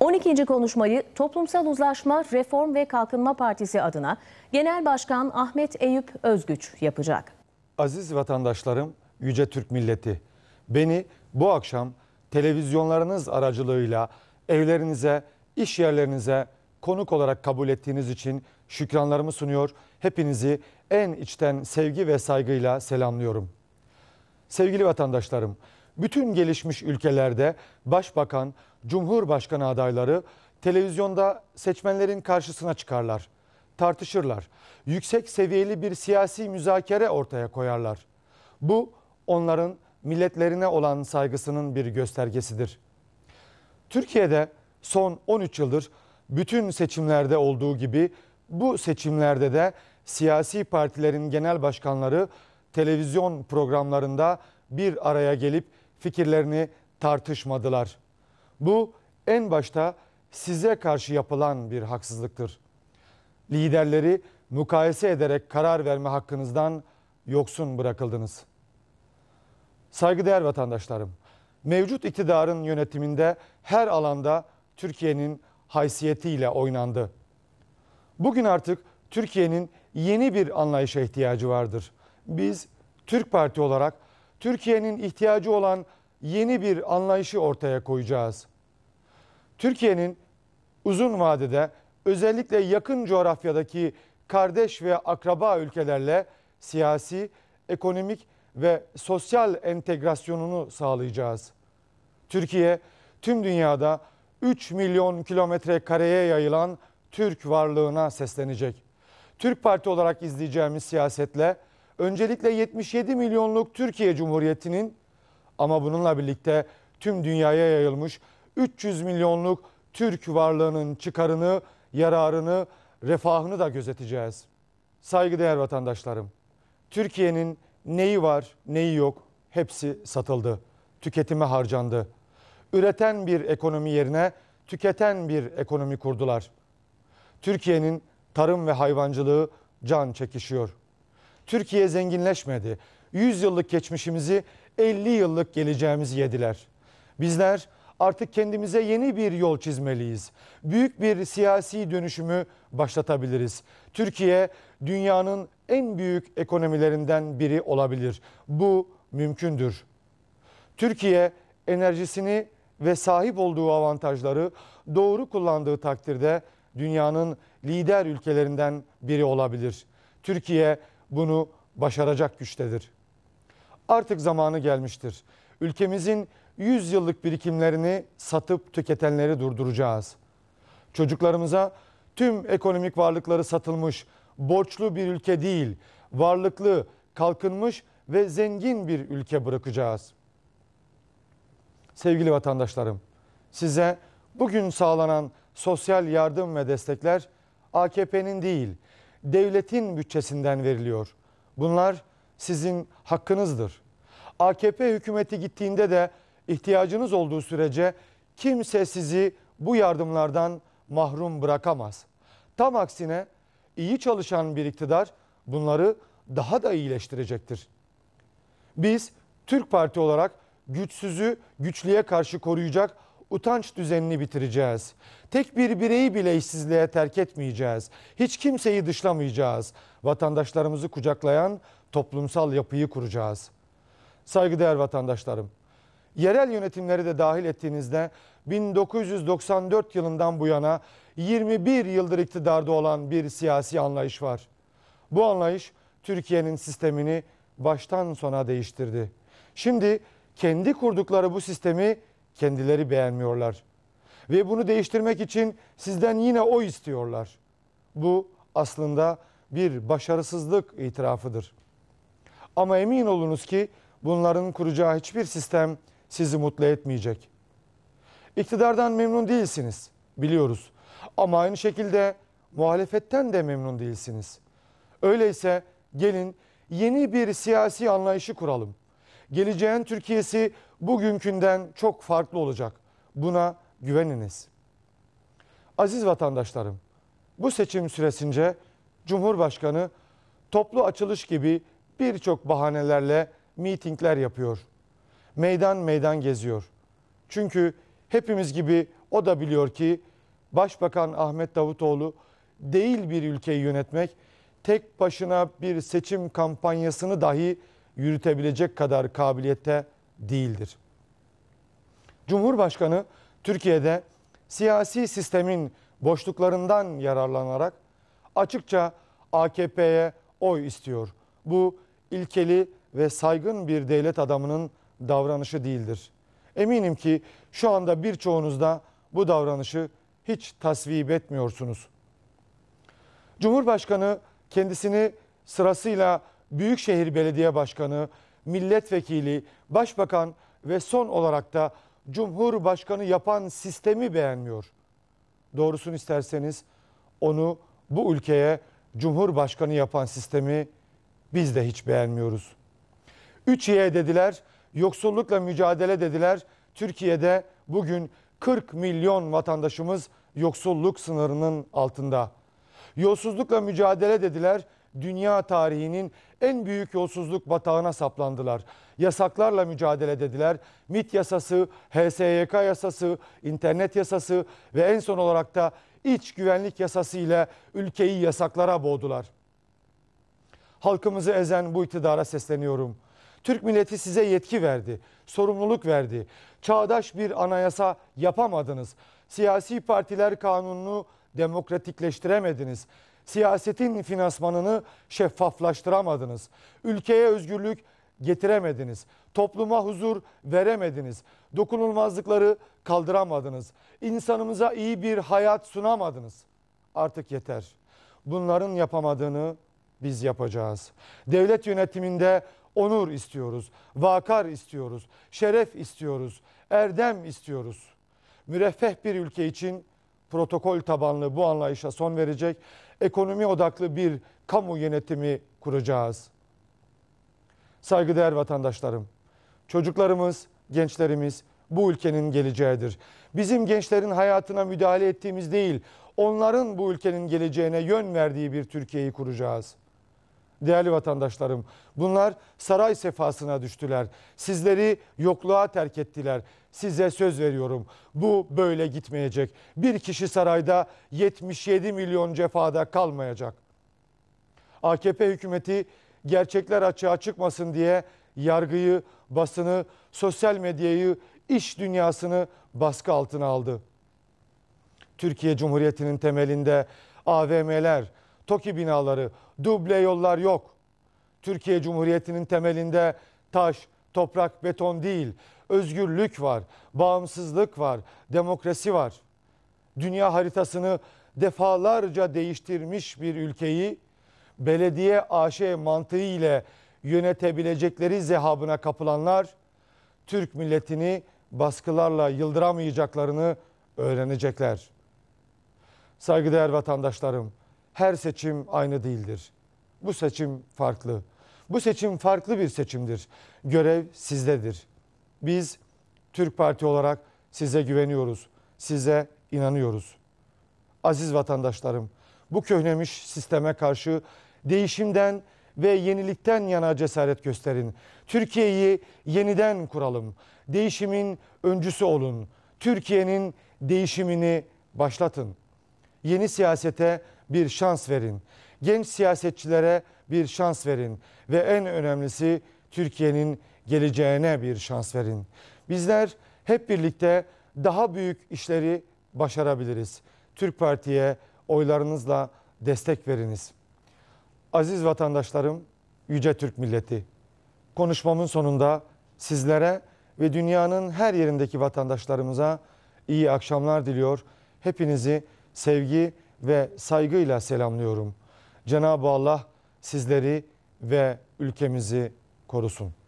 12. konuşmayı Toplumsal Uzlaşma, Reform ve Kalkınma Partisi adına Genel Başkan Ahmet Eyüp Özgüç yapacak. Aziz vatandaşlarım, yüce Türk milleti. Beni bu akşam televizyonlarınız aracılığıyla evlerinize, iş yerlerinize konuk olarak kabul ettiğiniz için şükranlarımı sunuyor. Hepinizi en içten sevgi ve saygıyla selamlıyorum. Sevgili vatandaşlarım, bütün gelişmiş ülkelerde başbakan Cumhurbaşkanı adayları televizyonda seçmenlerin karşısına çıkarlar. Tartışırlar. Yüksek seviyeli bir siyasi müzakere ortaya koyarlar. Bu onların milletlerine olan saygısının bir göstergesidir. Türkiye'de son 13 yıldır bütün seçimlerde olduğu gibi bu seçimlerde de siyasi partilerin genel başkanları televizyon programlarında bir araya gelip fikirlerini tartışmadılar. Bu en başta size karşı yapılan bir haksızlıktır. Liderleri mukayese ederek karar verme hakkınızdan yoksun bırakıldınız. Saygıdeğer vatandaşlarım, mevcut iktidarın yönetiminde her alanda Türkiye'nin haysiyetiyle oynandı. Bugün artık Türkiye'nin yeni bir anlayışa ihtiyacı vardır. Biz Türk Parti olarak Türkiye'nin ihtiyacı olan yeni bir anlayışı ortaya koyacağız.'' Türkiye'nin uzun vadede özellikle yakın coğrafyadaki kardeş ve akraba ülkelerle siyasi, ekonomik ve sosyal entegrasyonunu sağlayacağız. Türkiye tüm dünyada 3 milyon kilometre kareye yayılan Türk varlığına seslenecek. Türk Parti olarak izleyeceğimiz siyasetle öncelikle 77 milyonluk Türkiye Cumhuriyeti'nin ama bununla birlikte tüm dünyaya yayılmış 300 milyonluk Türk varlığının çıkarını, yararını, refahını da gözeteceğiz. Saygıdeğer vatandaşlarım, Türkiye'nin neyi var, neyi yok hepsi satıldı. Tüketime harcandı. Üreten bir ekonomi yerine tüketen bir ekonomi kurdular. Türkiye'nin tarım ve hayvancılığı can çekişiyor. Türkiye zenginleşmedi. 100 yıllık geçmişimizi 50 yıllık geleceğimizi yediler. Bizler artık kendimize yeni bir yol çizmeliyiz. Büyük bir siyasi dönüşümü başlatabiliriz. Türkiye dünyanın en büyük ekonomilerinden biri olabilir. Bu mümkündür. Türkiye enerjisini ve sahip olduğu avantajları doğru kullandığı takdirde dünyanın lider ülkelerinden biri olabilir. Türkiye bunu başaracak güçtedir. Artık zamanı gelmiştir. Ülkemizin 100 yıllık birikimlerini satıp tüketenleri durduracağız. Çocuklarımıza tüm ekonomik varlıkları satılmış, borçlu bir ülke değil, varlıklı, kalkınmış ve zengin bir ülke bırakacağız. Sevgili vatandaşlarım, size bugün sağlanan sosyal yardım ve destekler AKP'nin değil, devletin bütçesinden veriliyor. Bunlar sizin hakkınızdır. AKP hükümeti gittiğinde de ihtiyacınız olduğu sürece kimse sizi bu yardımlardan mahrum bırakamaz. Tam aksine iyi çalışan bir iktidar bunları daha da iyileştirecektir. Biz Türk Parti olarak güçsüzü güçlüye karşı koruyacak utanç düzenini bitireceğiz. Tek bir bireyi bile işsizliğe terk etmeyeceğiz. Hiç kimseyi dışlamayacağız. Vatandaşlarımızı kucaklayan toplumsal yapıyı kuracağız. Saygıdeğer vatandaşlarım, yerel yönetimleri de dahil ettiğinizde 1994 yılından bu yana 21 yıldır iktidarda olan bir siyasi anlayış var. Bu anlayış Türkiye'nin sistemini baştan sona değiştirdi. Şimdi kendi kurdukları bu sistemi kendileri beğenmiyorlar. Ve bunu değiştirmek için sizden yine o istiyorlar. Bu aslında bir başarısızlık itirafıdır. Ama emin olunuz ki bunların kuracağı hiçbir sistem sizi mutlu etmeyecek. İktidardan memnun değilsiniz, biliyoruz. Ama aynı şekilde muhalefetten de memnun değilsiniz. Öyleyse gelin yeni bir siyasi anlayışı kuralım. Geleceğin Türkiye'si bugünkünden çok farklı olacak. Buna güveniniz. Aziz vatandaşlarım, bu seçim süresince Cumhurbaşkanı toplu açılış gibi birçok bahanelerle mitingler yapıyor meydan meydan geziyor. Çünkü hepimiz gibi o da biliyor ki Başbakan Ahmet Davutoğlu değil bir ülkeyi yönetmek, tek başına bir seçim kampanyasını dahi yürütebilecek kadar kabiliyette değildir. Cumhurbaşkanı Türkiye'de siyasi sistemin boşluklarından yararlanarak açıkça AKP'ye oy istiyor. Bu ilkeli ve saygın bir devlet adamının davranışı değildir. Eminim ki şu anda birçoğunuz da bu davranışı hiç tasvip etmiyorsunuz. Cumhurbaşkanı kendisini sırasıyla Büyükşehir Belediye Başkanı, milletvekili, başbakan ve son olarak da Cumhurbaşkanı yapan sistemi beğenmiyor. Doğrusunu isterseniz onu bu ülkeye Cumhurbaşkanı yapan sistemi biz de hiç beğenmiyoruz. Üç y dediler, yoksullukla mücadele dediler. Türkiye'de bugün 40 milyon vatandaşımız yoksulluk sınırının altında. Yolsuzlukla mücadele dediler. Dünya tarihinin en büyük yolsuzluk batağına saplandılar. Yasaklarla mücadele dediler. MIT yasası, HSYK yasası, internet yasası ve en son olarak da iç güvenlik yasası ile ülkeyi yasaklara boğdular. Halkımızı ezen bu iktidara sesleniyorum. Türk milleti size yetki verdi, sorumluluk verdi. Çağdaş bir anayasa yapamadınız. Siyasi partiler kanununu demokratikleştiremediniz. Siyasetin finansmanını şeffaflaştıramadınız. Ülkeye özgürlük getiremediniz. Topluma huzur veremediniz. Dokunulmazlıkları kaldıramadınız. İnsanımıza iyi bir hayat sunamadınız. Artık yeter. Bunların yapamadığını biz yapacağız. Devlet yönetiminde onur istiyoruz, vakar istiyoruz, şeref istiyoruz, erdem istiyoruz. Müreffeh bir ülke için protokol tabanlı bu anlayışa son verecek, ekonomi odaklı bir kamu yönetimi kuracağız. Saygıdeğer vatandaşlarım, çocuklarımız, gençlerimiz bu ülkenin geleceğidir. Bizim gençlerin hayatına müdahale ettiğimiz değil, onların bu ülkenin geleceğine yön verdiği bir Türkiye'yi kuracağız.'' değerli vatandaşlarım. Bunlar saray sefasına düştüler. Sizleri yokluğa terk ettiler. Size söz veriyorum. Bu böyle gitmeyecek. Bir kişi sarayda 77 milyon cefada kalmayacak. AKP hükümeti gerçekler açığa çıkmasın diye yargıyı, basını, sosyal medyayı, iş dünyasını baskı altına aldı. Türkiye Cumhuriyeti'nin temelinde AVM'ler, TOKİ binaları, duble yollar yok. Türkiye Cumhuriyeti'nin temelinde taş, toprak, beton değil, özgürlük var, bağımsızlık var, demokrasi var. Dünya haritasını defalarca değiştirmiş bir ülkeyi belediye AŞ mantığı ile yönetebilecekleri zehabına kapılanlar Türk milletini baskılarla yıldıramayacaklarını öğrenecekler. Saygıdeğer vatandaşlarım, her seçim aynı değildir. Bu seçim farklı. Bu seçim farklı bir seçimdir. Görev sizdedir. Biz Türk Parti olarak size güveniyoruz. Size inanıyoruz. Aziz vatandaşlarım, bu köhnemiş sisteme karşı değişimden ve yenilikten yana cesaret gösterin. Türkiye'yi yeniden kuralım. Değişimin öncüsü olun. Türkiye'nin değişimini başlatın. Yeni siyasete bir şans verin. Genç siyasetçilere bir şans verin ve en önemlisi Türkiye'nin geleceğine bir şans verin. Bizler hep birlikte daha büyük işleri başarabiliriz. Türk Parti'ye oylarınızla destek veriniz. Aziz vatandaşlarım, yüce Türk milleti. Konuşmamın sonunda sizlere ve dünyanın her yerindeki vatandaşlarımıza iyi akşamlar diliyor. Hepinizi sevgi ve saygıyla selamlıyorum. Cenab-ı Allah sizleri ve ülkemizi korusun.